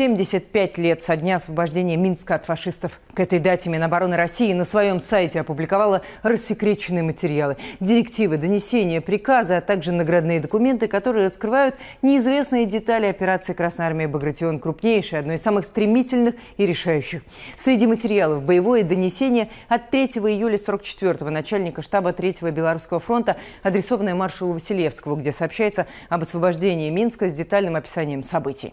75 лет со дня освобождения Минска от фашистов. К этой дате Минобороны России на своем сайте опубликовала рассекреченные материалы, директивы, донесения, приказы, а также наградные документы, которые раскрывают неизвестные детали операции Красной Армии «Багратион» крупнейшей, одной из самых стремительных и решающих. Среди материалов боевое донесение от 3 июля 44-го начальника штаба 3-го Белорусского фронта, адресованное маршалу Василевскому, где сообщается об освобождении Минска с детальным описанием событий.